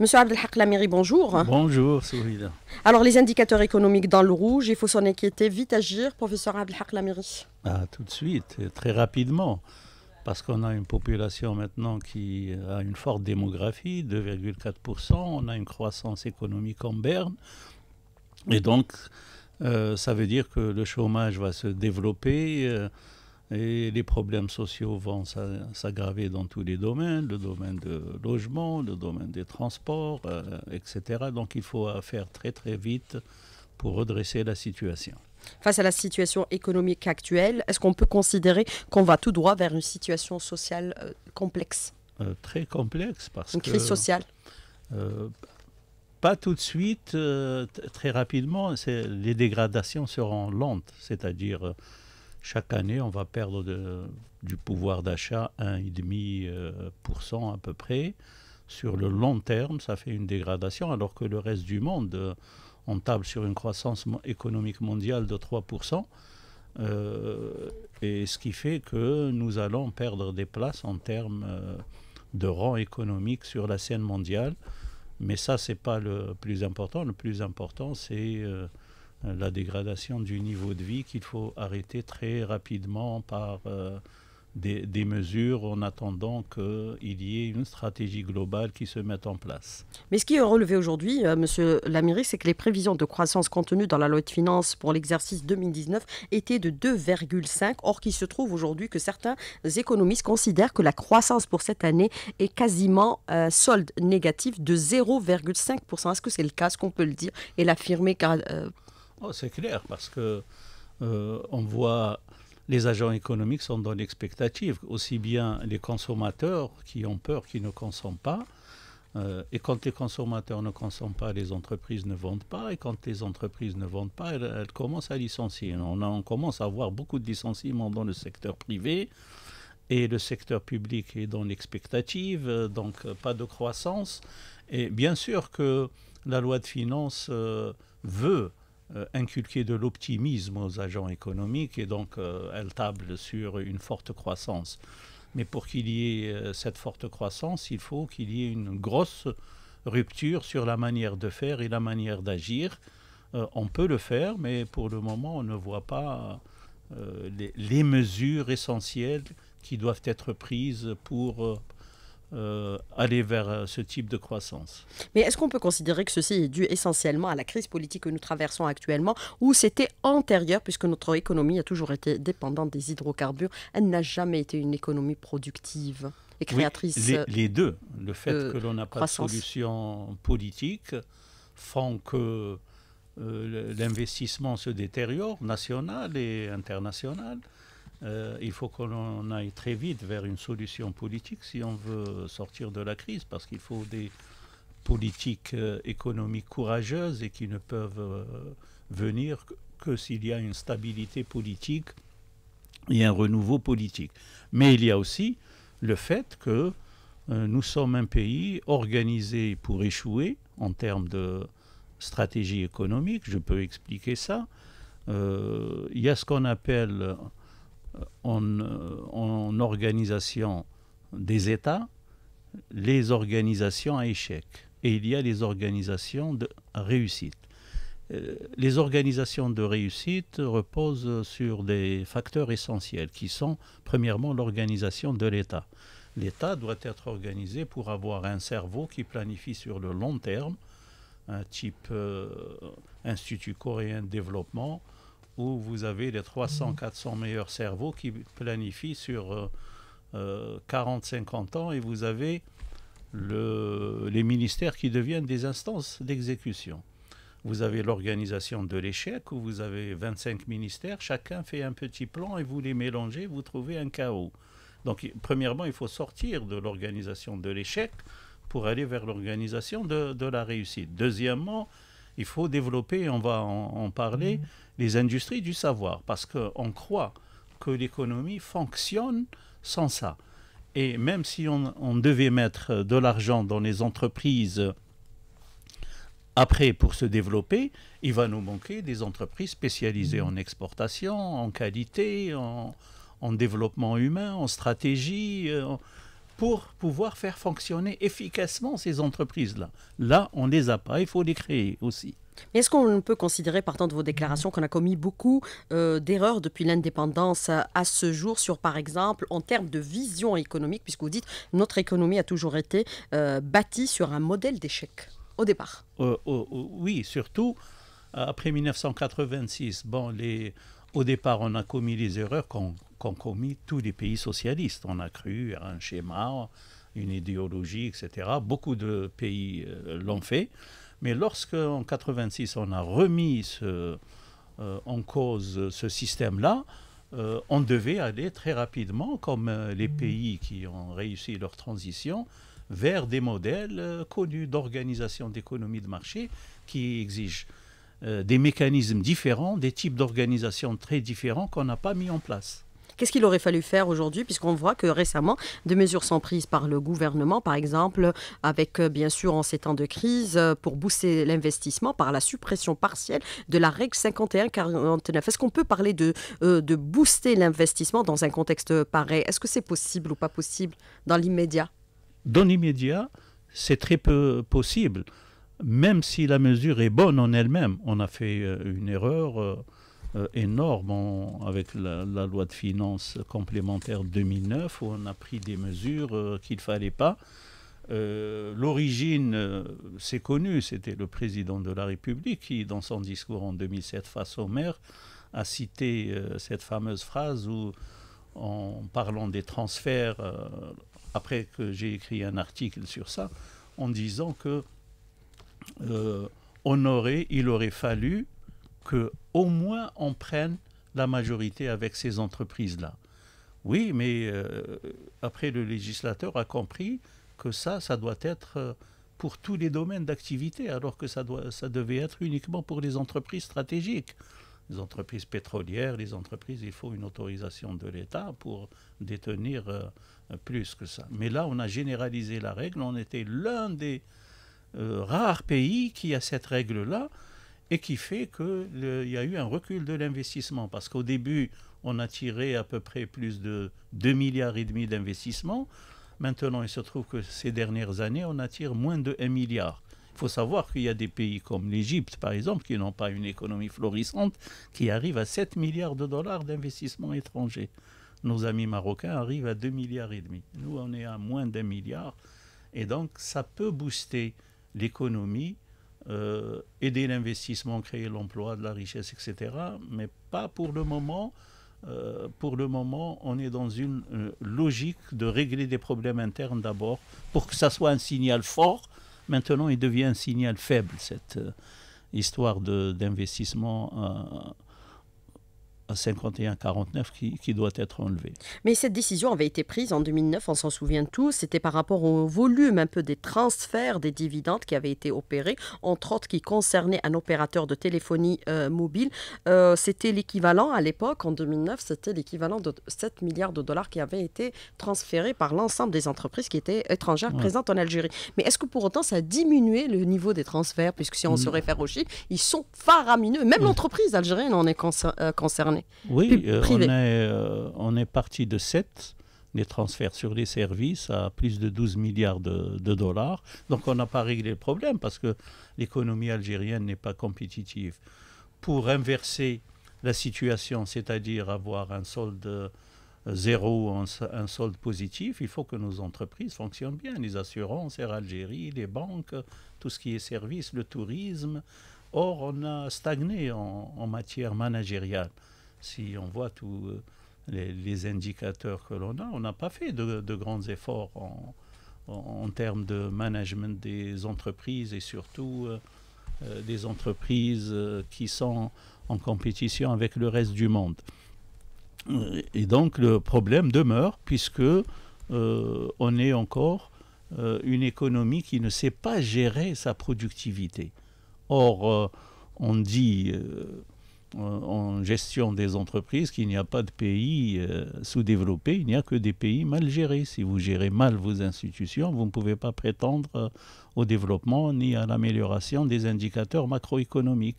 Monsieur Abdelhak Lamiri, bonjour. Bonjour, Souhida. Alors, les indicateurs économiques dans le rouge, il faut s'en inquiéter, vite agir, professeur Abdelhak Lamiri. Ah, tout de suite, euh, très rapidement, parce qu'on a une population maintenant qui euh, a une forte démographie, 2,4%, on a une croissance économique en berne, et donc, euh, ça veut dire que le chômage va se développer. Et les problèmes sociaux vont s'aggraver dans tous les domaines, le domaine de logement, le domaine des transports, euh, etc. Donc il faut faire très très vite pour redresser la situation. Face à la situation économique actuelle, est-ce qu'on peut considérer qu'on va tout droit vers une situation sociale euh, complexe euh, Très complexe parce que... Une crise sociale pas tout de suite, très rapidement, les dégradations seront lentes, c'est-à-dire chaque année, on va perdre du pouvoir d'achat 1,5% euh, à peu près. Sur le long terme, ça fait une dégradation, alors que le reste du monde, euh, on table sur une croissance économique mondiale de 3%. Euh, et ce qui fait que nous allons perdre des places en termes de rang économique sur la scène mondiale. Mais ça, ce n'est pas le plus important. Le plus important, c'est la dégradation du niveau de vie qu'il faut arrêter très rapidement par euh, des, mesures en attendant qu'il y ait une stratégie globale qui se mette en place. Mais ce qui est relevé aujourd'hui, M. Euh, Monsieur Lamiri, c'est que les prévisions de croissance contenues dans la loi de finances pour l'exercice 2019 étaient de 2,5, or qu'il se trouve aujourd'hui que certains économistes considèrent que la croissance pour cette année est quasiment euh, solde négatif de 0,5%. Est-ce que c'est le cas Est-ce qu'on peut le dire et l'affirmer Oh, c'est clair, parce que euh, on voit les agents économiques sont dans l'expectative, aussi bien les consommateurs qui ont peur, qui ne consomment pas. Euh, et quand les consommateurs ne consomment pas, les entreprises ne vendent pas. Et quand les entreprises ne vendent pas, elles, commencent à licencier. On, commence à avoir beaucoup de licenciements dans le secteur privé. Et le secteur public est dans l'expectative, euh, donc pas de croissance. Et bien sûr que la loi de finances veut euh, inculquer de l'optimisme aux agents économiques et donc euh, elle table sur une forte croissance. Mais pour qu'il y ait euh, cette forte croissance, il faut qu'il y ait une grosse rupture sur la manière de faire et la manière d'agir. on peut le faire, mais pour le moment, on ne voit pas les, mesures essentielles qui doivent être prises pour... Euh, aller vers euh, ce type de croissance. Mais est-ce qu'on peut considérer que ceci est dû essentiellement à la crise politique que nous traversons actuellement, ou c'était antérieur, puisque notre économie a toujours été dépendante des hydrocarbures, elle n'a jamais été une économie productive et créatrice oui, euh, les, deux, le fait que l'on n'a pas de solution politique, font que l'investissement se détériore, national et international. Euh, il faut qu'on aille très vite vers une solution politique si on veut sortir de la crise, parce qu'il faut des politiques euh, économiques courageuses et qui ne peuvent euh, venir que, que s'il y a une stabilité politique et un renouveau politique. Mais il y a aussi le fait que nous sommes un pays organisé pour échouer en termes de stratégie économique, je peux expliquer ça. Il y a ce qu'on appelle euh, en, organisation des États les organisations à échec et il y a les organisations de réussite. Euh, les organisations de réussite reposent sur des facteurs essentiels qui sont premièrement l'organisation de l'État. L'État doit être organisé pour avoir un cerveau qui planifie sur le long terme, un type euh, Institut coréen de développement, où vous avez les 300, 400 mhm. meilleurs cerveaux qui planifient sur 40, euh, 50 euh, ans et vous avez le, les ministères qui deviennent des instances d'exécution. Vous avez l'organisation de l'échec où vous avez 25 ministères, chacun fait un petit plan et vous les mélangez, vous trouvez un chaos. Donc, premièrement, il faut sortir de l'organisation de l'échec pour aller vers l'organisation de, de, la réussite. Deuxièmement, il faut développer, on va en, parler, mm. les industries du savoir, parce qu'on croit que l'économie fonctionne sans ça. Et même si on, devait mettre de l'argent dans les entreprises après, pour se développer, il va nous manquer des entreprises spécialisées mm. en exportation, en qualité, en, développement humain, en stratégie, euh, pour pouvoir faire fonctionner efficacement ces entreprises-là. Là, on ne les a pas, il faut les créer aussi. Est-ce qu'on peut considérer, partant de vos déclarations, qu'on a commis beaucoup euh, d'erreurs depuis l'indépendance à, ce jour sur, par exemple, en termes de vision économique, puisque vous dites notre économie a toujours été euh, bâtie sur un modèle d'échec au départ euh, Oui, surtout après 1986. Bon, les, au départ, on a commis les erreurs qu'on qu'ont commis tous les pays socialistes. On a cru à un schéma, une idéologie, etc. Beaucoup de pays euh, l'ont fait. Mais lorsque, en 86, on a remis euh, en cause ce système-là, euh, on devait aller très rapidement, comme les mmh. pays qui ont réussi leur transition, vers des modèles connus d'organisation d'économie de marché qui exigent des mécanismes différents, des types d'organisation très différents qu'on n'a pas mis en place. Qu'est-ce qu'il aurait fallu faire aujourd'hui, puisqu'on voit que récemment, des mesures sont prises par le gouvernement, par exemple, avec, euh, bien sûr, en ces temps de crise, euh, pour booster l'investissement par la suppression partielle de la règle 51-49. Est-ce qu'on peut parler de, euh, de booster l'investissement dans un contexte pareil Est-ce que c'est possible ou pas possible dans l'immédiat Dans l'immédiat, c'est très peu possible. Même si la mesure est bonne en elle-même, on a fait une erreur euh, énorme avec la, loi de finances complémentaire 2009 où on a pris des mesures euh, qu'il ne fallait pas. Euh, l'origine, c'est connu, c'était le président de la République qui, dans son discours en 2007 face au maire, a cité cette fameuse phrase où, en parlant des transferts, après que j'ai écrit un article sur ça, en disant que aurait, il aurait fallu que au moins on prenne la majorité avec ces entreprises-là. Oui, mais euh, après le législateur a compris que ça, ça doit être euh, pour tous les domaines d'activité, alors que ça, doit, ça devait être uniquement pour les entreprises stratégiques. Les entreprises pétrolières, les entreprises, il faut une autorisation de l'État pour détenir euh, plus que ça. Mais là, on a généralisé la règle. On était l'un des rares pays qui a cette règle-là et qui fait qu'il y a eu un recul de l'investissement. Parce qu'au début, on a tiré à peu près plus de 2 milliards et demi d'investissements. Maintenant, il se trouve que ces dernières années, on attire moins de 1 milliard. Il faut savoir qu'il y a des pays comme l'Égypte, par exemple, qui n'ont pas une économie florissante, qui arrivent à 7 milliards de dollars d'investissements étrangers. Nos amis marocains arrivent à 2 milliards et demi. Nous, on est à moins d'un milliard. Et donc, ça peut booster l'économie euh, aider l'investissement, créer l'emploi, de la richesse, etc. Mais pas pour le moment. Euh, pour le moment, on est dans une euh, logique de régler des problèmes internes d'abord, pour que ça soit un signal fort. Maintenant, il devient un signal faible, cette histoire d'investissement 51-49 qui, doit être enlevé. Mais cette décision avait été prise en 2009, on s'en souvient tous, c'était par rapport au volume un peu des transferts des dividendes qui avaient été opérés, entre autres qui concernaient un opérateur de téléphonie euh, mobile. Euh, c'était l'équivalent à l'époque, en 2009, c'était l'équivalent de 7 milliards de dollars qui avaient été transférés par l'ensemble des entreprises qui étaient étrangères présentes en Algérie. Mais est-ce que pour autant ça a diminué le niveau des transferts Puisque si on se mm. réfère aux chiffres, ils sont faramineux. Même l'entreprise algérienne en est euh, concernée. Oui, euh, on, est, euh, est parti de 7 les transferts sur les services à plus de 12 milliards de, dollars. Donc on n'a pas réglé le problème parce que l'économie algérienne n'est pas compétitive. Pour inverser la situation, c'est-à-dire avoir un solde euh, zéro, un, un solde positif, il faut que nos entreprises fonctionnent bien, les assurances, Air Algérie, les banques, tout ce qui est services, le tourisme. Or, on a stagné en matière managériale si on voit tous euh, les, indicateurs que l'on a, on n'a pas fait de, grands efforts en, termes de management des entreprises et surtout euh, euh, des entreprises qui sont en compétition avec le reste du monde. Et donc le problème demeure puisque on est encore une économie qui ne sait pas gérer sa productivité. Or, on dit euh, en gestion des entreprises qu'il n'y a pas de pays euh, sous-développés, il n'y a que des pays mal gérés. Si vous gérez mal vos institutions, vous ne pouvez pas prétendre euh, au développement ni à l'amélioration des indicateurs macroéconomiques.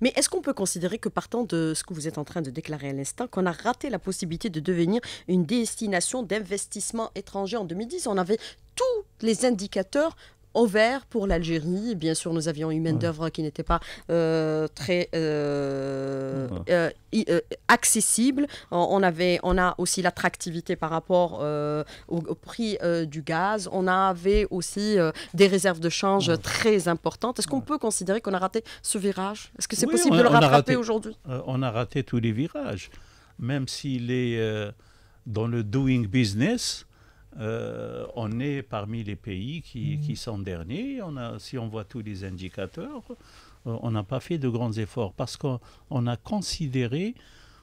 Mais est-ce qu'on peut considérer que partant de ce que vous êtes en train de déclarer à l'instant, qu'on a raté la possibilité de devenir une destination d'investissement étranger en 2010 On avait tous les indicateurs au vert pour l'Algérie. Bien sûr, nous avions une main-d'œuvre qui n'était pas euh, très euh, euh, accessible. On, avait, on a aussi l'attractivité par rapport au, prix du gaz. On avait aussi des réserves de change très importantes. Est-ce qu'on peut considérer qu'on a raté ce virage Est-ce que c'est possible de le rattraper aujourd'hui On a raté tous les virages, même s'il est dans le doing business euh, on est parmi les pays qui, mhm. sont derniers. On si on voit tous les indicateurs, euh, on n'a pas fait de grands efforts parce qu'on a considéré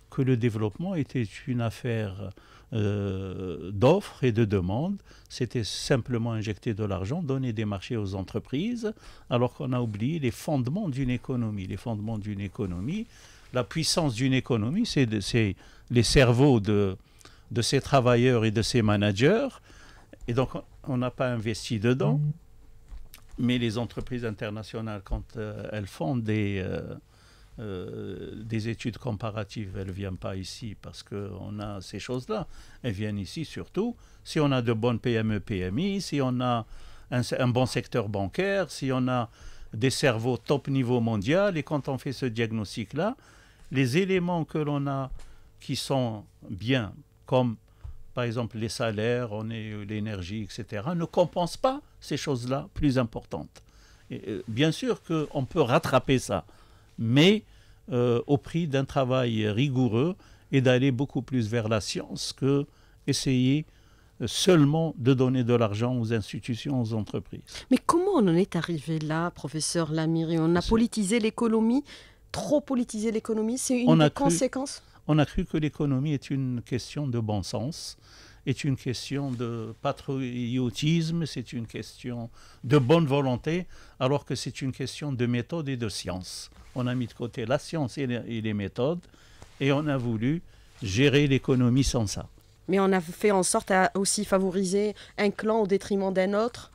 que le développement était une affaire euh, d'offres et de demandes. C'était simplement injecter de l'argent, donner des marchés aux entreprises, alors qu'on a oublié les fondements d'une économie. Les fondements d'une économie, la puissance d'une économie, c'est les cerveaux de, de ses travailleurs et de ses managers. Et donc, on n'a pas investi dedans. Mm. Mais les entreprises internationales, quand euh, elles font des, euh, euh, des études comparatives, elles ne viennent pas ici parce qu'on a ces choses-là. Elles viennent ici surtout si on a de bonnes PME, PMI, si on a un, un bon secteur bancaire, si on a des cerveaux top niveau mondial. Et quand on fait ce diagnostic-là, les éléments que l'on a qui sont bien comme par exemple les salaires, on est euh, l'énergie, etc., ne compensent pas ces choses-là plus importantes. Euh, bien sûr qu'on peut rattraper ça, mais euh, au prix d'un travail rigoureux et d'aller beaucoup plus vers la science que essayer seulement de donner de l'argent aux institutions, aux entreprises. Mais comment on en est arrivé là, professeur Lamiri On a politisé l'économie, trop politisé l'économie, c'est une conséquence on a cru que l'économie est une question de bon sens, est une question de patriotisme, c'est une question de bonne volonté, alors que c'est une question de méthode et de science. On a mis de côté la science et les, méthodes, et on a voulu gérer l'économie sans ça. Mais on a fait en sorte à aussi favoriser un clan au détriment d'un autre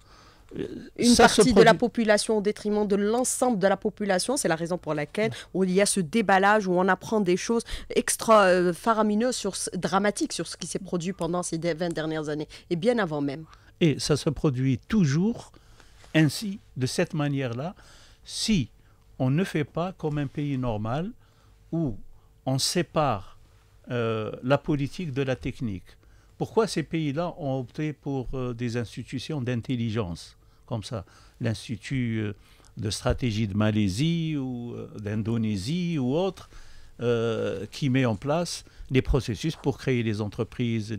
une partie de la population au détriment de l'ensemble de la population. C'est la raison pour laquelle mm. il y a ce déballage où on apprend des choses extra euh, faramineuses, dramatiques sur ce qui s'est produit pendant ces 20 dernières années et bien avant même. Et ça se produit toujours ainsi, de cette manière-là, si on ne fait pas comme un pays normal où on sépare euh, la politique de la technique pourquoi ces pays-là ont opté pour euh, des institutions d'intelligence comme ça, l'Institut euh, de stratégie de Malaisie ou euh, d'Indonésie ou autre, euh, qui met en place des processus pour créer des entreprises,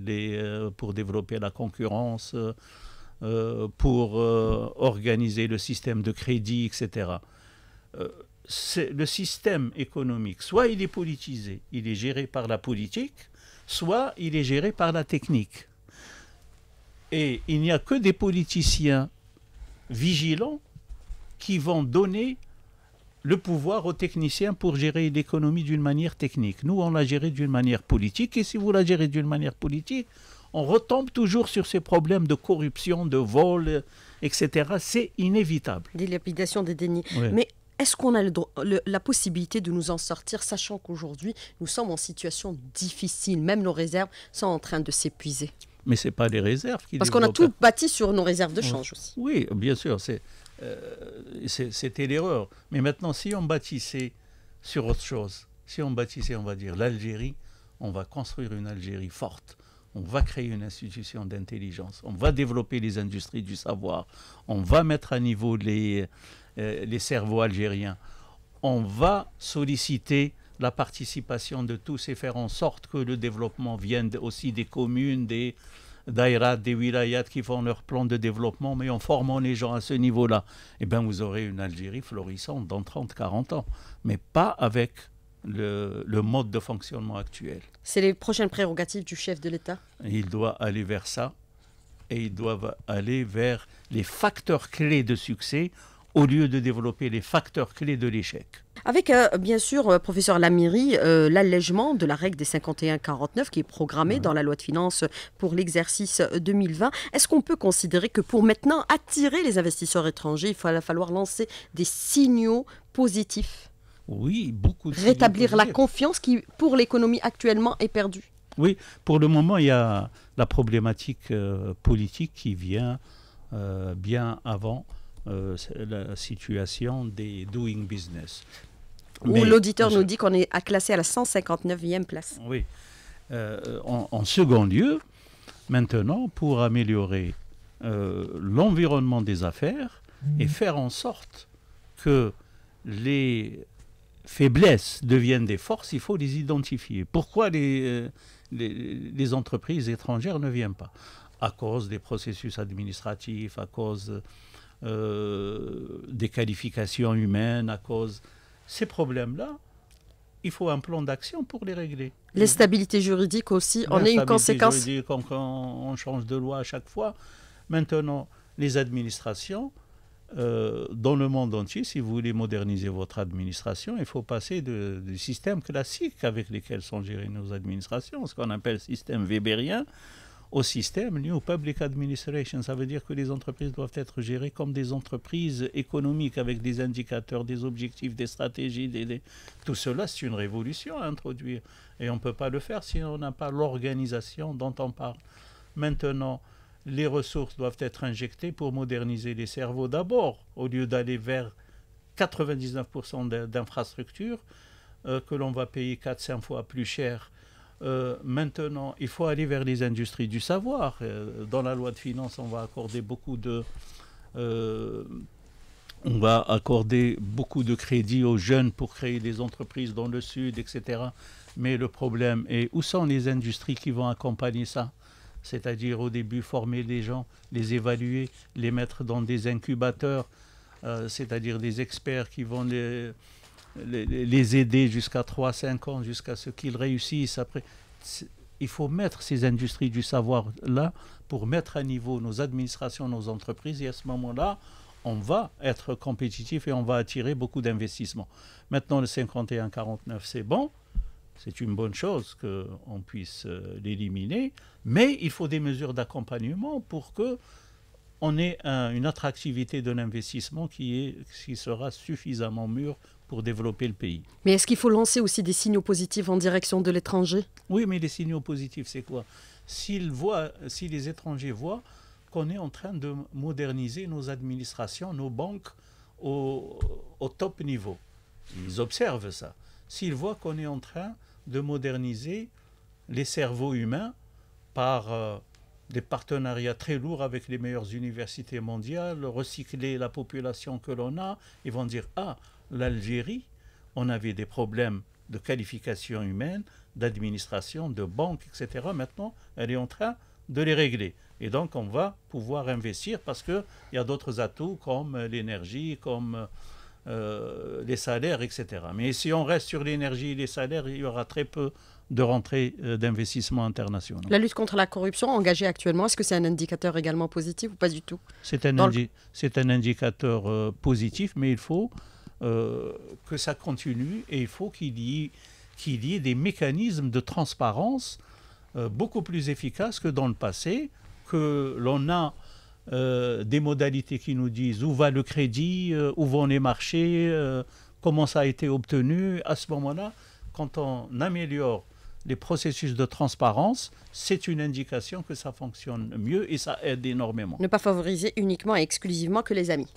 pour développer la concurrence, pour organiser le système de crédit, etc. le système économique, soit il est politisé, il est géré par la politique, soit il est géré par la technique. Et il n'y a que des politiciens vigilants qui vont donner le pouvoir aux techniciens pour gérer l'économie d'une manière technique. Nous, on la gérée d'une manière politique, et si vous la gérez d'une manière politique, on retombe toujours sur ces problèmes de corruption, de vol, etc. C'est inévitable. Des des dénis. Mais est-ce qu'on a la possibilité de nous en sortir, sachant qu'aujourd'hui, nous sommes en situation difficile, même nos réserves sont en train de s'épuiser mais ce n'est pas les réserves qui Parce qu'on a tout bâti sur nos réserves de change aussi. Oui, bien sûr, euh, c'est, c'était l'erreur. Mais maintenant, si on bâtissait sur autre chose, si on bâtissait, on va dire, l'Algérie, on va construire une Algérie forte. On va créer une institution d'intelligence. On va développer les industries du savoir. On va mettre à niveau les, euh, les cerveaux algériens. On va solliciter la participation de tous et faire en sorte que le développement vienne aussi des communes, des daïras, des wilayats qui font leur plan de développement, mais en formant les gens à ce niveau-là, eh bien vous aurez une Algérie florissante dans 30-40 ans, mais pas avec le, mode de fonctionnement actuel. C'est les prochaines prérogatives du chef de l'État Il doit aller vers ça et il doit aller vers les facteurs clés de succès au lieu de développer les facteurs clés de l'échec. Avec, euh, bien sûr, euh, professeur Lamiri, euh, l'allègement de la règle des 51-49 qui est programmée mhm. dans la loi de finances pour l'exercice 2020, est-ce qu'on peut considérer que pour maintenant attirer les investisseurs étrangers, il va falloir lancer des signaux positifs Oui, beaucoup de Rétablir la confiance qui, pour l'économie actuellement, est perdue Oui, pour le moment, il y a la problématique politique qui vient bien avant euh, la situation des doing business. Où l'auditeur nous dit qu'on est à classer à la 159e place. Oui. Euh, en, second lieu, maintenant, pour améliorer euh, l'environnement des affaires mmh. et faire en sorte que les faiblesses deviennent des forces, il faut les identifier. Pourquoi les, les entreprises étrangères ne viennent pas À cause des processus administratifs, à cause... Euh, des qualifications humaines, à cause ces problèmes-là, il faut un plan d'action pour les régler. stabilités juridique aussi en est une conséquence. on, on change de loi à chaque fois. Maintenant, les administrations, euh, dans le monde entier, si vous voulez moderniser votre administration, il faut passer du système classique avec lequel sont gérées nos administrations, ce qu'on appelle système Weberien, au système New Public Administration. Ça veut dire que les entreprises doivent être gérées comme des entreprises économiques avec des indicateurs, des objectifs, des stratégies. Tout cela, c'est une révolution à introduire. Et on ne peut pas le faire si on n'a pas l'organisation dont on parle. Maintenant, les ressources doivent être injectées pour moderniser les cerveaux d'abord, au lieu d'aller vers 99% d'infrastructures euh, que l'on va payer 4-5 fois plus cher euh, maintenant, il faut aller vers les industries du savoir. Euh, dans la loi de finances, on va accorder beaucoup de... Euh, on va accorder beaucoup de crédits aux jeunes pour créer des entreprises dans le Sud, etc. Mais le problème est où sont les industries qui vont accompagner ça C'est-à-dire au début former les gens, les évaluer, les mettre dans des incubateurs, c'est-à-dire des experts qui vont les, les, aider jusqu'à 3-5 ans, jusqu'à ce qu'ils réussissent. Après, il faut mettre ces industries du savoir là pour mettre à niveau nos administrations, nos entreprises. Et à ce moment-là, on va être compétitif et on va attirer beaucoup d'investissements. Maintenant, le 51-49, c'est bon. C'est une bonne chose qu'on puisse euh, l'éliminer. Mais il faut des mesures d'accompagnement pour que on ait une attractivité de l'investissement qui, qui sera suffisamment mûre pour développer le pays. Mais est-ce qu'il faut lancer aussi des signaux positifs en direction de l'étranger Oui, mais les signaux positifs, c'est quoi S'ils voient, si les étrangers voient qu'on est en train de moderniser nos administrations, nos banques au, top niveau, ils observent ça. S'ils voient qu'on est en train de moderniser les cerveaux humains par euh, des partenariats très lourds avec les meilleures universités mondiales, recycler la population que l'on a, ils vont dire Ah, l'Algérie, on avait des problèmes de qualification humaine, d'administration, de banque, etc. Maintenant, elle est en train de les régler. Et donc, on va pouvoir investir parce qu'il y a d'autres atouts comme l'énergie, comme euh, les salaires, etc. Mais si on reste sur l'énergie et les salaires, il y aura très peu de rentrées euh, d'investissement international. La lutte contre la corruption engagée actuellement, est-ce que c'est un indicateur également positif ou pas du tout C'est un, indicateur euh, positif, mais il faut euh, que ça continue et il faut qu'il y, y, ait des mécanismes de transparence euh, beaucoup plus efficaces que dans le passé, que l'on a euh, des modalités qui nous disent où va le crédit, où vont les marchés, comment ça a été obtenu. À ce moment-là, quand on améliore les processus de transparence, c'est une indication que ça fonctionne mieux et ça aide énormément. Ne pas favoriser uniquement et exclusivement que les amis.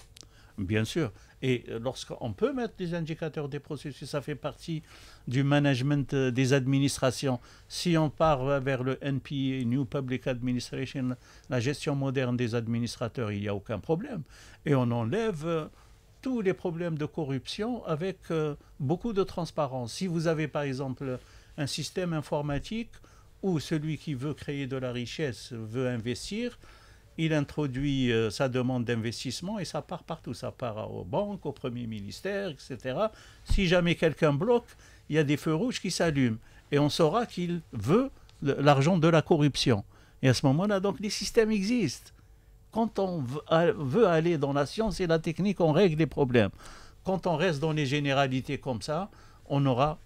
Bien sûr. Et euh, lorsqu'on peut mettre des indicateurs des processus, ça fait partie du management euh, des administrations. Si on part vers le NPA, e, New Public Administration, la gestion moderne des administrateurs, il n'y a aucun problème. Et on enlève euh, tous les problèmes de corruption avec beaucoup de transparence. Si vous avez par exemple un système informatique où celui qui veut créer de la richesse veut investir, il introduit euh, sa demande d'investissement et ça part partout. Ça part aux banques, au Premier ministère, etc. Si jamais quelqu'un bloque, il y a des feux rouges qui s'allument et on saura qu'il veut l'argent de la corruption. Et à ce moment-là, donc, les systèmes existent. Quand on veut aller dans la science et la technique, on règle les problèmes. Quand on reste dans les généralités comme ça, on aura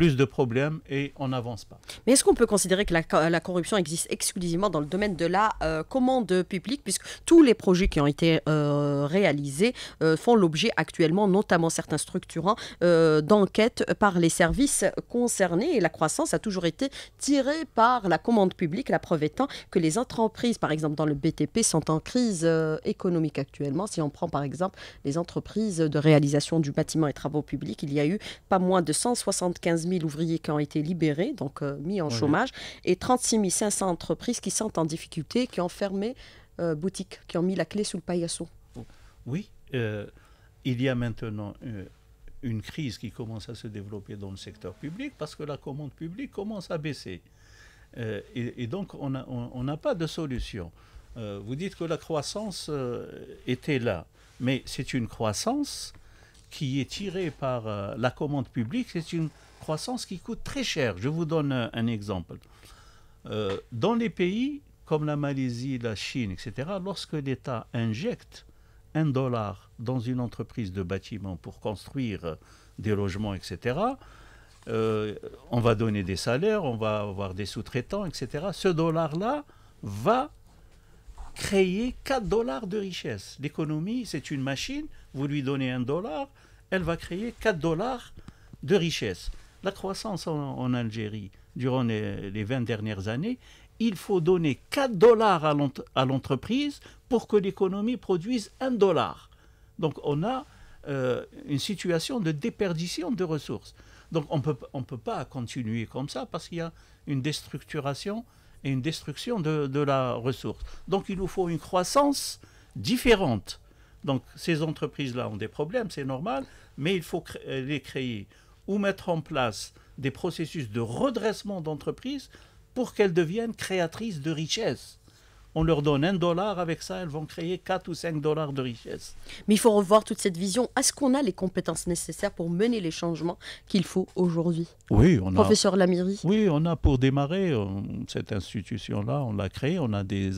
plus de problèmes et on n'avance pas. Mais est-ce qu'on peut considérer que la, corruption existe exclusivement dans le domaine de la euh, commande publique, puisque tous les projets qui ont été euh, réalisés euh, font l'objet actuellement, notamment certains structurants, d'enquêtes par les services concernés et la croissance a toujours été tirée par la commande publique, la preuve étant que les entreprises, par exemple dans le BTP, sont en crise économique actuellement. Si on prend par exemple les entreprises de réalisation du bâtiment et travaux publics, il y a eu pas moins de 175 000 000 ouvriers qui ont été libérés, donc euh, mis en chômage, et 36 500 entreprises qui sont en difficulté, qui ont fermé euh, boutique, qui ont mis la clé sous le paillasson. Oui, euh, il y a maintenant une crise qui commence à se développer dans le secteur public parce que la commande publique commence à baisser. et, donc, on n'a pas de solution. vous dites que la croissance était là, mais c'est une croissance qui est tirée par la commande publique, c'est une croissance qui coûte très cher. Je vous donne un, exemple. Euh, dans les pays comme la Malaisie, la Chine, etc., lorsque l'État injecte un dollar dans une entreprise de bâtiment pour construire des logements, etc., euh, on va donner des salaires, on va avoir des sous-traitants, etc. Ce dollar-là va créer 4 dollars de richesse. L'économie, c'est une machine, vous lui donnez un dollar, elle va créer 4 dollars de richesse la croissance en, Algérie durant les, 20 dernières années, il faut donner 4 dollars à l'entreprise pour que l'économie produise 1 dollar. Donc on a euh, une situation de déperdition de ressources. Donc on peut, ne on peut pas continuer comme ça parce qu'il y a une déstructuration et une destruction de, la ressource. Donc il nous faut une croissance différente. Donc ces entreprises-là ont des problèmes, c'est normal, mais il faut les créer ou mettre en place des processus de redressement d'entreprises pour qu'elles deviennent créatrices de richesses. On leur donne un dollar, avec ça, elles vont créer 4 ou 5 dollars de richesse. Mais il faut revoir toute cette vision. Est-ce qu'on a les compétences nécessaires pour mener les changements qu'il faut aujourd'hui Oui, on a. Professeur Lamiri Oui, on a pour démarrer euh, cette institution-là, on l'a créée, on a des,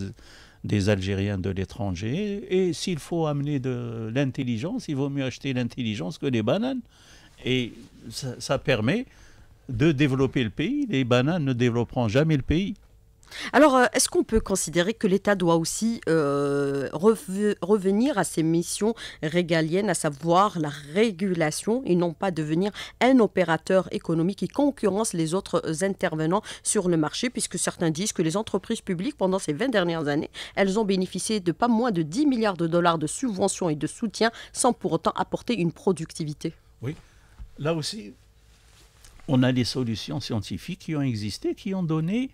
des Algériens de l'étranger. Et s'il faut amener de l'intelligence, il vaut mieux acheter l'intelligence que des bananes. Et ça, permet de développer le pays. Les bananes ne développeront jamais le pays. Alors, euh, est-ce qu'on peut considérer que l'État doit aussi euh, revenir à ses missions régaliennes, à savoir la régulation, et non pas devenir un opérateur économique qui concurrence les autres euh, intervenants sur le marché, puisque certains disent que les entreprises publiques, pendant ces 20 dernières années, elles ont bénéficié de pas moins de 10 milliards de dollars de subventions et de soutiens sans pour autant apporter une productivité Oui, là aussi, on a des solutions scientifiques qui ont existé, qui ont donné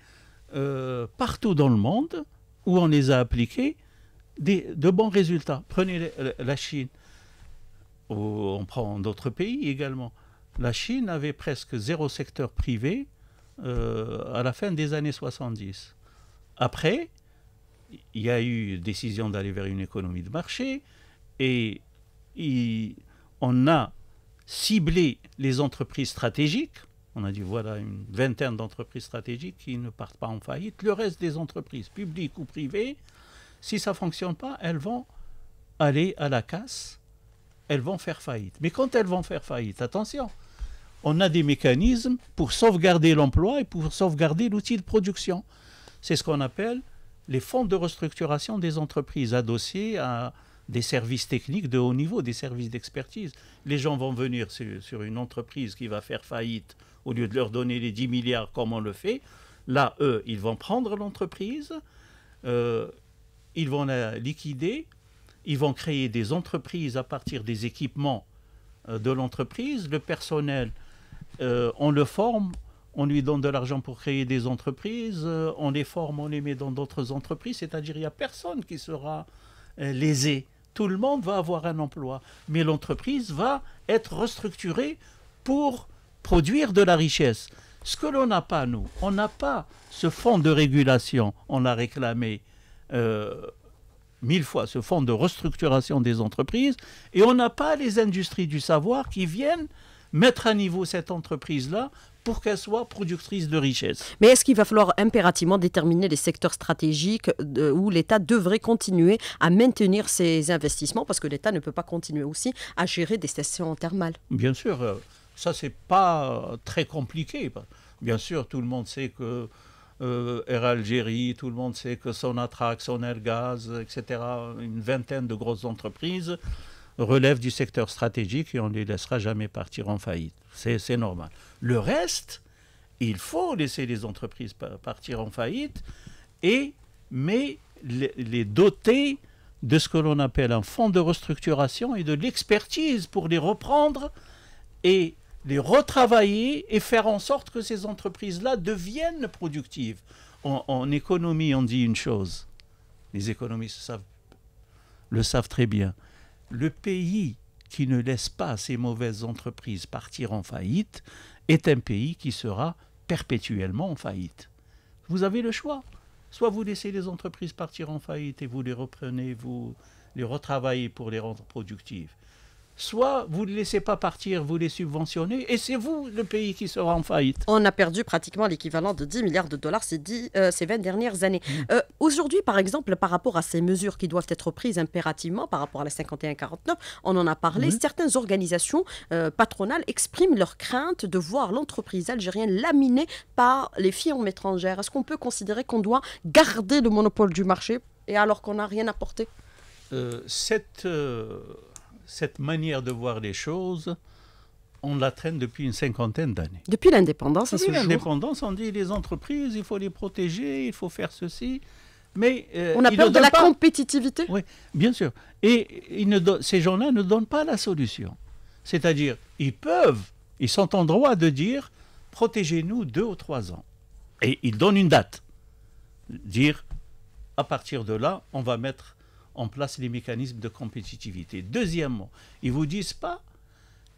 euh, partout dans le monde, où on les a appliquées, des, de bons résultats. Prenez la Chine, ou on prend d'autres pays également. La Chine avait presque zéro secteur privé euh, à la fin des années 70. Après, il y a eu décision d'aller vers une économie de marché et on a cibler les entreprises stratégiques. On a dit voilà une vingtaine d'entreprises stratégiques qui ne partent pas en faillite. Le reste des entreprises, publiques ou privées, si ça ne fonctionne pas, elles vont aller à la casse, elles vont faire faillite. Mais quand elles vont faire faillite, attention, on a des mécanismes pour sauvegarder l'emploi et pour sauvegarder l'outil de production. C'est ce qu'on appelle les fonds de restructuration des entreprises adossés à, des services techniques de haut niveau, des services d'expertise. Les gens vont venir sur, une entreprise qui va faire faillite, au lieu de leur donner les 10 milliards comme on le fait, là, eux, ils vont prendre l'entreprise, euh, ils vont la liquider, ils vont créer des entreprises à partir des équipements euh, de l'entreprise, le personnel, euh, on le forme, on lui donne de l'argent pour créer des entreprises, on les forme, on les met dans d'autres entreprises, c'est-à-dire il n'y a personne qui sera lésé tout le monde va avoir un emploi, mais l'entreprise va être restructurée pour produire de la richesse. Ce que l'on n'a pas, nous, on n'a pas ce fonds de régulation, on l'a réclamé euh, mille fois, ce fonds de restructuration des entreprises, et on n'a pas les industries du savoir qui viennent mettre à niveau cette entreprise-là pour qu'elle soit productrice de richesses. Mais est-ce qu'il va falloir impérativement déterminer les secteurs stratégiques euh, où l'État devrait continuer à maintenir ses investissements Parce que l'État ne peut pas continuer aussi à gérer des stations thermales. Bien sûr, euh, ça c'est pas très compliqué. Bien sûr, tout le monde sait que euh, Air Algérie, tout le monde sait que Sonatrach, Sonergaz, etc., une vingtaine de grosses entreprises relève du secteur stratégique et on ne les laissera jamais partir en faillite. C'est normal. Le reste, il faut laisser les entreprises partir en faillite, et, mais les, doter de ce que l'on appelle un fonds de restructuration et de l'expertise pour les reprendre et les retravailler et faire en sorte que ces entreprises-là deviennent productives. En, économie, on dit une chose. Les économistes le savent très bien le pays qui ne laisse pas ces mauvaises entreprises partir en faillite est un pays qui sera perpétuellement en faillite. Vous avez le choix. Soit vous laissez les entreprises partir en faillite et vous les reprenez, vous les retravaillez pour les rendre productives soit vous ne laissez pas partir, vous les subventionnez, et c'est vous le pays qui sera en faillite. On a perdu pratiquement l'équivalent de 10 milliards de dollars ces, euh, ces 20 dernières années. Mmh. Euh, aujourd'hui, par exemple, par rapport à ces mesures qui doivent être prises impérativement par rapport à la 51-49, on en a parlé, mmh. certaines organisations euh, patronales expriment leur crainte de voir l'entreprise algérienne laminée par les firmes étrangères. Est-ce qu'on peut considérer qu'on doit garder le monopole du marché et alors qu'on n'a rien apporté cette cette manière de voir les choses, on la traîne depuis une cinquantaine d'années. Depuis l'indépendance, Depuis l'indépendance, on dit les entreprises, il faut les protéger, il faut faire ceci. Mais, euh, on a peur de la compétitivité. Oui, bien sûr. Et ces gens-là ne donnent pas la solution. C'est-à-dire, ils peuvent, ils sont en droit de dire, protégez-nous deux ou trois ans. Et ils donnent une date. Dire, à partir de là, on va mettre en place les mécanismes de compétitivité. Deuxièmement, ils ne vous disent pas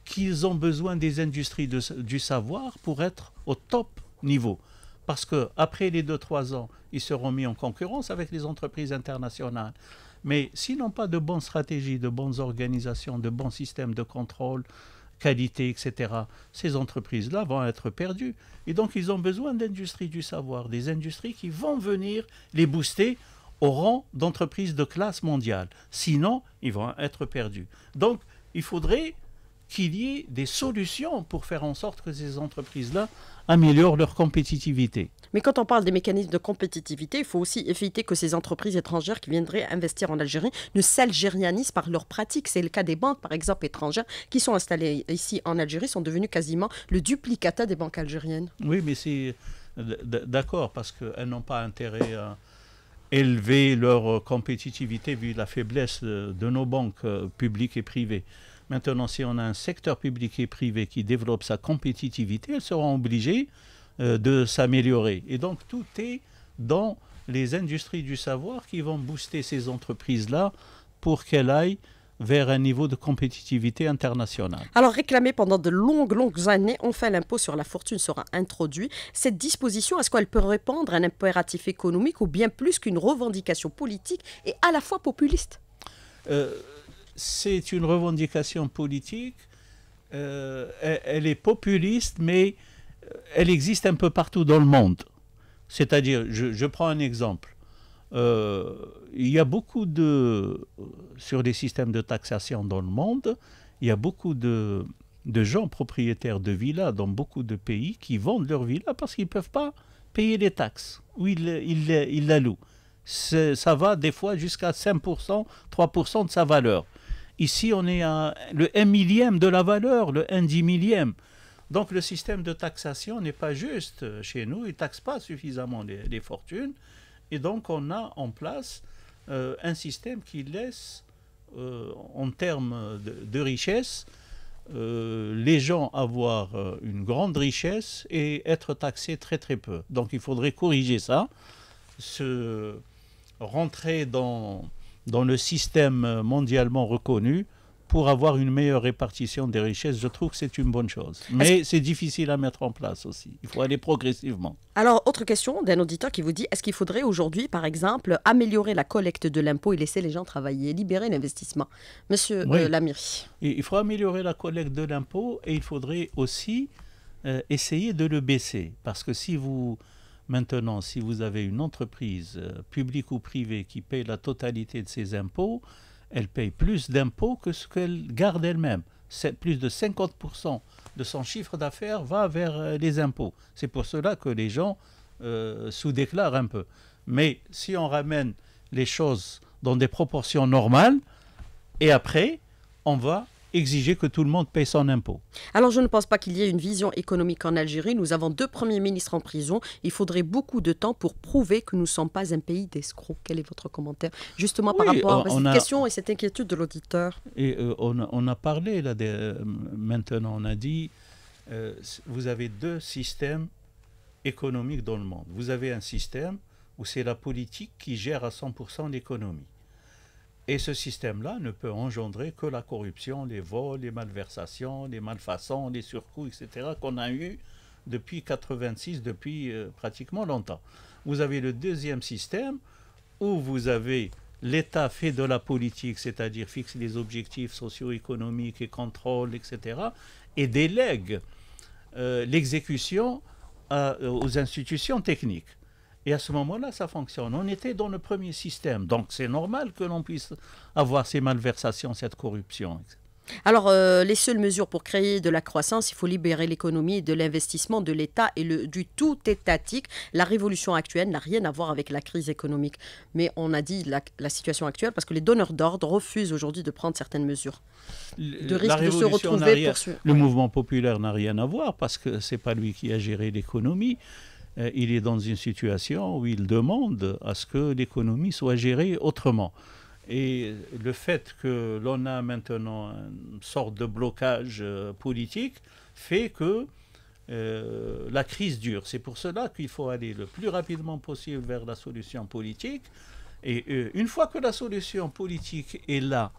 qu'ils ont besoin des industries du savoir pour être au top niveau. Parce que après les 2-3 ans, ils seront mis en concurrence avec les entreprises internationales. Mais s'ils n'ont pas de bonnes stratégies, de bonnes organisations, de bons systèmes de contrôle, qualité, etc., ces entreprises-là vont être perdues. Et donc, ils ont besoin d'industries du savoir, des industries qui vont venir les booster au rang d'entreprise de classe mondiale. Sinon, ils vont être perdus. Donc, il faudrait qu'il y ait des solutions pour faire en sorte que ces entreprises-là améliorent leur compétitivité. Mais quand on parle des mécanismes de compétitivité, il faut aussi éviter que ces entreprises étrangères qui viendraient investir en Algérie ne s'algérianisent par leurs pratiques. C'est le cas des banques, par exemple, étrangères qui sont installées ici en Algérie, sont devenues quasiment le duplicata des banques algériennes. Oui, mais c'est euh, d'accord, parce qu'elles n'ont pas intérêt à élever leur euh, compétitivité vu la faiblesse de nos banques euh, publiques et privées. Maintenant, si on a un secteur public et privé qui développe sa compétitivité, elles seront obligées euh, de s'améliorer. Et donc, tout est dans les industries du savoir qui vont booster ces entreprises-là pour qu'elles aillent vers un niveau de compétitivité internationale. Alors réclamé pendant de longues, longues années, enfin l'impôt sur la fortune sera introduit. Cette disposition, est-ce qu'elle peut répondre à un impératif économique ou bien plus qu'une revendication politique et à la fois populiste euh, C'est une revendication politique. Euh, elle, est populiste, mais euh, elle existe un peu partout dans le monde. C'est-à-dire, je prends un exemple. Euh, il y a beaucoup de... Euh, sur les systèmes de taxation dans le monde, il y a beaucoup de, de gens propriétaires de villas dans beaucoup de pays qui vendent leurs villas parce qu'ils ne peuvent pas payer les taxes ou ils, la louent. Ça va des fois jusqu'à 5%, 3% de sa valeur. Ici, on est à le 1 millième de la valeur, le 1 dix millième. Donc le système de taxation n'est pas juste chez nous, il ne taxe pas suffisamment les fortunes. Et donc on a en place euh, un système qui laisse, euh, en termes de, richesse, euh, les gens avoir une grande richesse et être taxés très très peu. Donc il faudrait corriger ça, se rentrer dans le système mondialement reconnu pour avoir une meilleure répartition des richesses, je trouve que c'est une bonne chose. Mais c'est difficile à mettre en place aussi. Il faut aller progressivement. Alors, autre question d'un auditeur qui vous dit, est-ce qu'il faudrait aujourd'hui, par exemple, améliorer la collecte de l'impôt et laisser les gens travailler, libérer l'investissement Monsieur euh, Lamiri. Il faut améliorer la collecte de l'impôt et il faudrait aussi euh, essayer de le baisser. Parce que si vous... Maintenant, si vous avez une entreprise euh, publique ou privée qui paye la totalité de ses impôts, elle paye plus d'impôts que ce qu'elle garde elle-même. Plus de 50% de son chiffre d'affaires va vers euh, les impôts. C'est pour cela que les gens euh, sous-déclarent un peu. Mais si on ramène les choses dans des proportions normales, et après, on va exiger que tout le monde paye son impôt. Alors je ne pense pas qu'il y ait une vision économique en Algérie. Nous avons deux premiers ministres en prison. Il faudrait beaucoup de temps pour prouver que nous ne sommes pas un pays d'escrocs. Quel est votre commentaire justement par rapport à cette question et cette inquiétude de l'auditeur Et euh, on, a, parlé là euh, maintenant, on a dit, euh, vous avez deux systèmes économiques dans le monde. Vous avez un système où c'est la politique qui gère à 100% l'économie. Et ce système-là ne peut engendrer que la corruption, les vols, les malversations, les malfaçons, les surcoûts, etc., qu'on a eu depuis 86, depuis euh, pratiquement longtemps. Vous avez le deuxième système où vous avez l'État fait de la politique, c'est-à-dire fixe les objectifs socio-économiques et contrôle, etc., et délègue euh, l'exécution euh, aux institutions techniques. Et à ce moment-là, ça fonctionne. On était dans le premier système, donc c'est normal que l'on puisse avoir ces malversations, cette corruption. Alors, euh, les seules mesures pour créer de la croissance, il faut libérer l'économie de l'investissement de l'État et le, du tout étatique. La révolution actuelle n'a rien à voir avec la crise économique. Mais on a dit la, situation actuelle parce que les donneurs d'ordre refusent aujourd'hui de prendre certaines mesures. De risque de se retrouver Le mouvement populaire n'a rien à voir parce que ce n'est pas lui qui a géré l'économie. Euh, il est dans une situation où il demande à ce que l'économie soit gérée autrement. Et le fait que l'on a maintenant une sorte de blocage euh, politique fait que euh, la crise dure. C'est pour cela qu'il faut aller le plus rapidement possible vers la solution politique. Et une fois que la solution politique est là,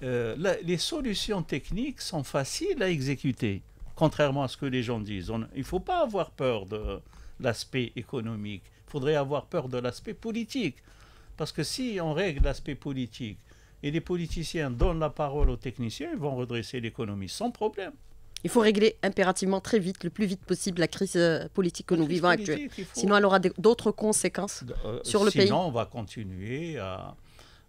les solutions techniques sont faciles à exécuter, contrairement à ce que les gens disent. il ne faut pas avoir peur de, l'aspect économique. Il faudrait avoir peur de l'aspect politique. Parce que si on règle l'aspect politique et les politiciens donnent la parole aux techniciens, ils vont redresser l'économie sans problème. Il faut régler impérativement très vite, le plus vite possible, la crise euh, politique que nous vivons actuellement. Sinon, elle aura d'autres conséquences euh, sur le pays. Sinon, on va continuer à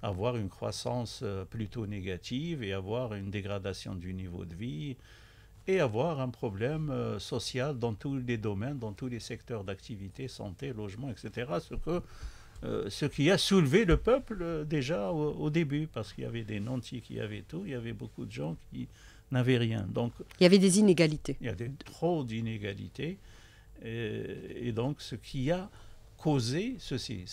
avoir une croissance euh, plutôt négative et avoir une dégradation du niveau de vie et avoir un problème euh, social dans tous les domaines, dans tous les secteurs d'activité, santé, logement, etc. Ce, que, euh, ce qui a soulevé le peuple euh, déjà au, début, parce qu'il y avait des nantis qui avaient tout, il y avait beaucoup de gens qui n'avaient rien. Donc, il y avait des inégalités. Il y avait trop d'inégalités. Et, donc, ce qui a causé ceci,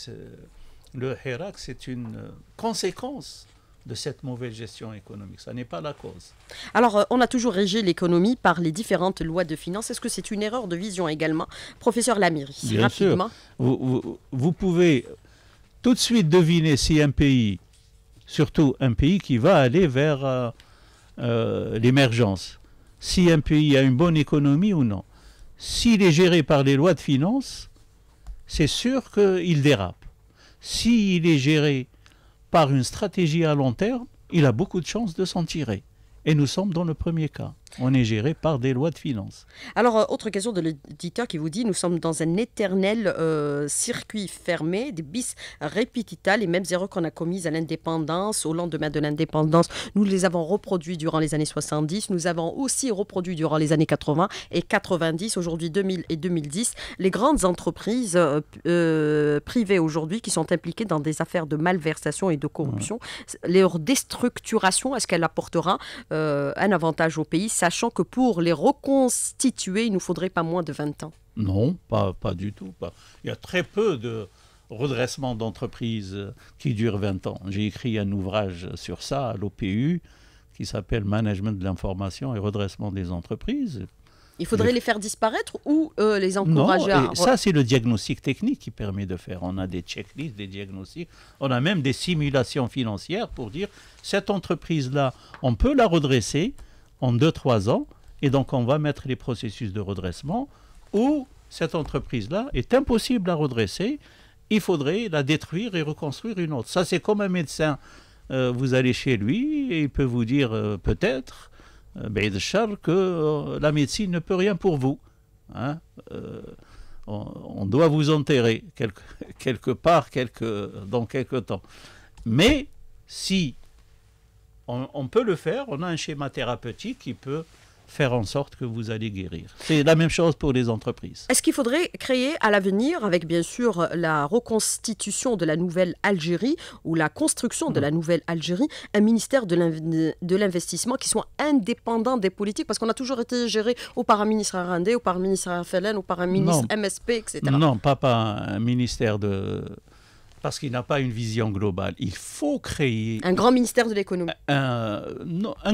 le Hérax c'est une conséquence de cette mauvaise gestion économique. Ça n'est pas la cause. Alors, euh, on a toujours régé l'économie par les différentes lois de finances. Est-ce que c'est une erreur de vision également Professeur Lamiri, rapidement. Sûr. Vous, pouvez tout de suite deviner si un pays, surtout un pays qui va aller vers euh, euh, l'émergence, si un pays a une bonne économie ou non. S'il est géré par les lois de finances, c'est sûr qu'il dérape. S'il est géré par une stratégie à long terme, il a beaucoup de chances de s'en tirer. Et nous sommes dans le premier cas. On est géré par des lois de finances. Alors, euh, autre question de l'éditeur qui vous dit, nous sommes dans un éternel euh, circuit fermé, des bis répétita, les mêmes erreurs qu'on a commises à l'indépendance, au lendemain de l'indépendance. Nous les avons reproduits durant les années 70, nous avons aussi reproduit durant les années 80 et 90, aujourd'hui 2000 et 2010, les grandes entreprises euh, privées aujourd'hui qui sont impliquées dans des affaires de malversation et de corruption. Leur déstructuration, est-ce qu'elle apportera un avantage au pays sachant que pour les reconstituer, il nous faudrait pas moins de 20 ans Non, pas, du tout. Il y a très peu de redressements d'entreprises qui durent 20 ans. J'ai écrit un ouvrage sur ça à l'OPU qui s'appelle Management de l'information et redressement des entreprises. Il faudrait les, faire disparaître ou euh, les encourager non, à... Ça, c'est le diagnostic technique qui permet de faire. On a des checklists, des diagnostics, on a même des simulations financières pour dire cette entreprise-là, on peut la redresser en 2-3 ans. Et donc, on va mettre les processus de redressement où cette entreprise-là est impossible à redresser. Il faudrait la détruire et reconstruire une autre. Ça, c'est comme un médecin. Euh, vous allez chez lui et il peut vous dire euh, peut-être, euh, Charles, ben que euh, la médecine ne peut rien pour vous. Hein. on, doit vous enterrer quelque, quelque part, quelque, dans quelque temps. Mais si on, peut le faire, on a un schéma thérapeutique qui peut faire en sorte que vous allez guérir. C'est la même chose pour les entreprises. Est-ce qu'il faudrait créer à l'avenir, avec bien sûr la reconstitution de la nouvelle Algérie ou la construction de la hmm. nouvelle Algérie, un ministère de l'investissement qui soit indépendant des politiques Parce qu'on a toujours été géré par au ministre Arandé, au ministre ou par un ministre MSP, etc. Non, pas, par un ministère de parce qu'il n'a pas une vision globale. Il faut créer... Un grand ministère de l'économie. Un,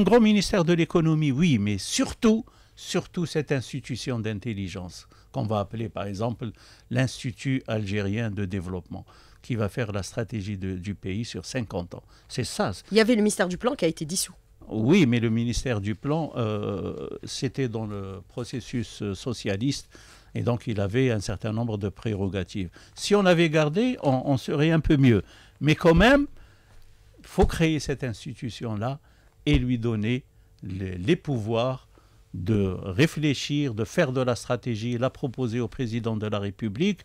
grand ministère de l'économie, oui, mais surtout, surtout cette institution d'intelligence qu'on va appeler par exemple l'Institut algérien de développement qui va faire la stratégie du pays sur 50 ans. C'est ça. Il y avait le ministère du Plan qui a été dissous. Oui, mais le ministère du Plan, euh, c'était dans le processus euh, socialiste et donc, il avait un certain nombre de prérogatives. Si on avait gardé, on, serait un peu mieux. Mais quand même, il faut créer cette institution-là et lui donner les, pouvoirs de réfléchir, de faire de la stratégie, la proposer au président de la République.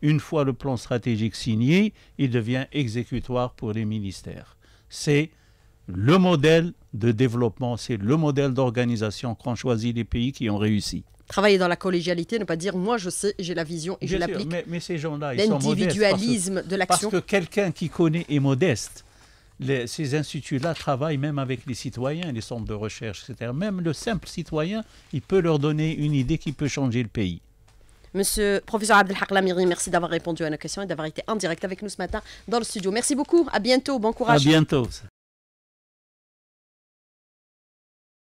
Une fois le plan stratégique signé, il devient exécutoire pour les ministères. C'est le modèle de développement, c'est le modèle d'organisation qu'ont choisi les pays qui ont réussi travailler dans la collégialité, ne pas dire moi je sais, j'ai la vision et je l'applique. Mais, ces gens-là, ils sont L'individualisme de l'action. Parce que quelqu'un qui connaît est modeste. ces instituts-là travaillent même avec les citoyens, les centres de recherche, etc. Même le simple citoyen, il peut leur donner une idée qui peut changer le pays. Monsieur professeur Abdelhak Lamiri, merci d'avoir répondu à nos questions et d'avoir été en direct avec nous ce matin dans le studio. Merci beaucoup, à bientôt, bon courage. À bientôt.